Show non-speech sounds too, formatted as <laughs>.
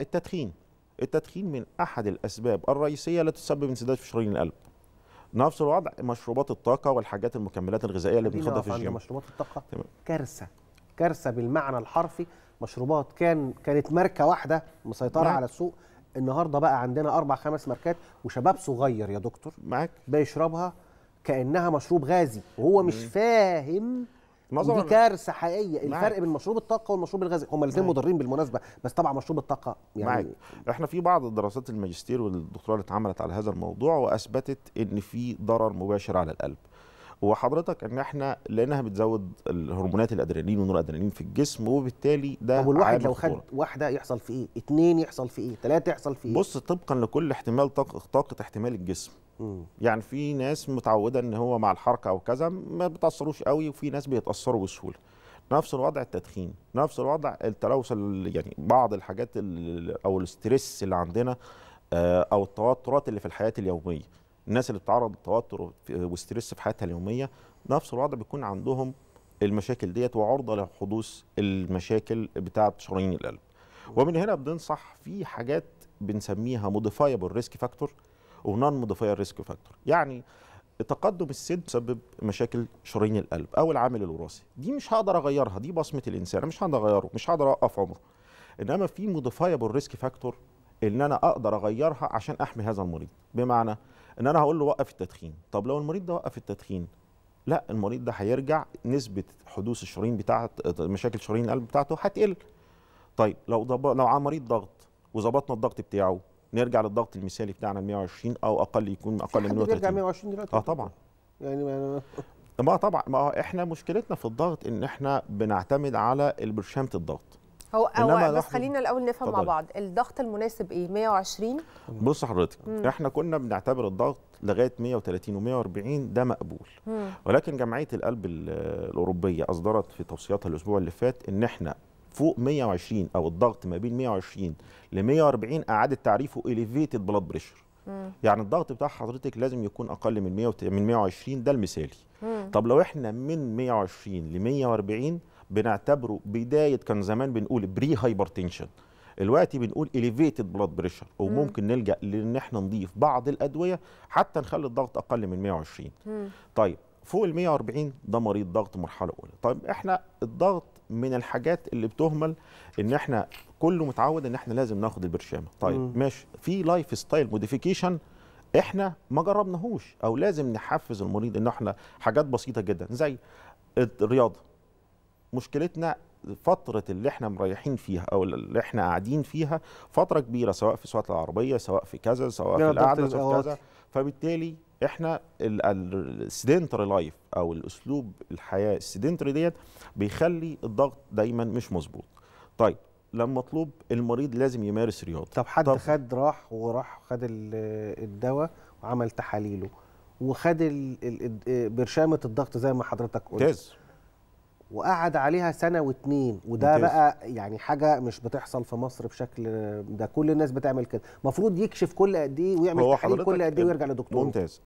التدخين التدخين من احد الاسباب الرئيسيه التي تسبب انسداد في شرايين القلب نفس الوضع مشروبات الطاقه والحاجات المكملات الغذائيه اللي بناخدها في الجيم مشروبات الطاقه كارثه كارثه بالمعنى الحرفي مشروبات كان كانت ماركه واحده مسيطره نعم. على السوق النهارده بقى عندنا اربع خمس ماركات وشباب صغير يا دكتور معاك بيشربها كانها مشروب غازي وهو مش فاهم دي كارثه حقيقيه الفرق بين مشروب الطاقه والمشروب الغازي هما الاثنين مضرين بالمناسبه بس طبعا مشروب الطاقه يعني معك. احنا في بعض الدراسات الماجستير والدكتوراه اللي اتعملت على هذا الموضوع واثبتت ان في ضرر مباشر على القلب وحضرتك ان احنا لانها بتزود الهرمونات الادرينالين والنور الادرينالين في الجسم وبالتالي ده طب والواحد لو خد واحده يحصل في ايه؟ اثنين يحصل في ايه؟ ثلاثه يحصل في ايه؟ بص طبقا لكل احتمال طاقه احتمال الجسم يعني في ناس متعوده ان هو مع الحركه او كذا ما بتاثروش قوي وفي ناس بيتاثروا بسهوله نفس الوضع التدخين نفس الوضع التلوث يعني بعض الحاجات او الاسترس اللي عندنا آه، او التوترات اللي في الحياه اليوميه الناس اللي بتتعرض للتوتر وستريس في حياتها اليوميه نفس الوضع بيكون عندهم المشاكل ديت وعرضه لحدوث المشاكل بتاعه شرايين القلب ومن هنا بننصح في حاجات بنسميها موديفايبل ريسك فاكتور ونون موديفاير ريسك فاكتور يعني تقدم السن بسبب مشاكل شرايين القلب او العامل الوراثي دي مش هقدر اغيرها دي بصمه الانسان مش هقدر اغيره مش هقدر اوقف عمره انما في موديفايبل ريسك فاكتور ان انا اقدر اغيرها عشان احمي هذا المريض بمعنى ان انا هقول له وقف التدخين طب لو المريض ده وقف التدخين لا المريض ده هيرجع نسبه حدوث الشرايين بتاعه مشاكل شرايين القلب بتاعته هتقل طيب لو ضب... لو على مريض ضغط وظبطنا الضغط بتاعه نرجع للضغط المثالي بتاعنا ال 120 او اقل يكون اقل من 130 نرجع 120 دلوقتي اه طبعا يعني ما <laughs> ما طبعا ما احنا مشكلتنا في الضغط ان احنا بنعتمد على البرشامه الضغط هو هو بس خلينا الاول نفهم طبعا. مع بعض الضغط المناسب ايه 120 بص حضرتك مم. احنا كنا بنعتبر الضغط لغايه 130 و140 ده مقبول مم. ولكن جمعيه القلب الاوروبيه اصدرت في توصياتها الاسبوع اللي فات ان احنا فوق 120 او الضغط ما بين 120 ل 140 اعاده تعريفه اليفيتد بلاد بريشر يعني الضغط بتاع حضرتك لازم يكون اقل من 100 من 120 ده المثالي طب لو احنا من 120 ل 140 بنعتبره بدايه كان زمان بنقول بري هايبرتنشن دلوقتي بنقول اليفيتد بلاد بريشر وممكن نلجا لان احنا نضيف بعض الادويه حتى نخلي الضغط اقل من 120 طيب فوق ال 140 ده مريض ضغط مرحله اولى طيب احنا الضغط من الحاجات اللي بتهمل ان احنا كله متعود ان احنا لازم ناخد البرشامه طيب م. ماشي في لايف ستايل موديفيكيشن احنا ما جربناهوش او لازم نحفز المريض ان احنا حاجات بسيطه جدا زي الرياضه مشكلتنا فترة اللي احنا مريحين فيها او اللي احنا قاعدين فيها فترة كبيرة سواء في سواقة العربية سواء في كذا سواء في القعدة سواء في كذا فبالتالي احنا السيدنتري لايف او الاسلوب الحياه السيدنتري ديت بيخلي الضغط دايما مش مظبوط طيب لما مطلوب المريض لازم يمارس رياضه طب حد طب خد راح وراح خد الدواء وعمل تحاليله وخد برشامه الضغط زي ما حضرتك قلت ممتاز وقعد عليها سنه واتنين وده بقى يعني حاجه مش بتحصل في مصر بشكل ده كل الناس بتعمل كده المفروض يكشف كل قد ايه ويعمل تحاليل كل قد ايه ويرجع لدكتور ممتاز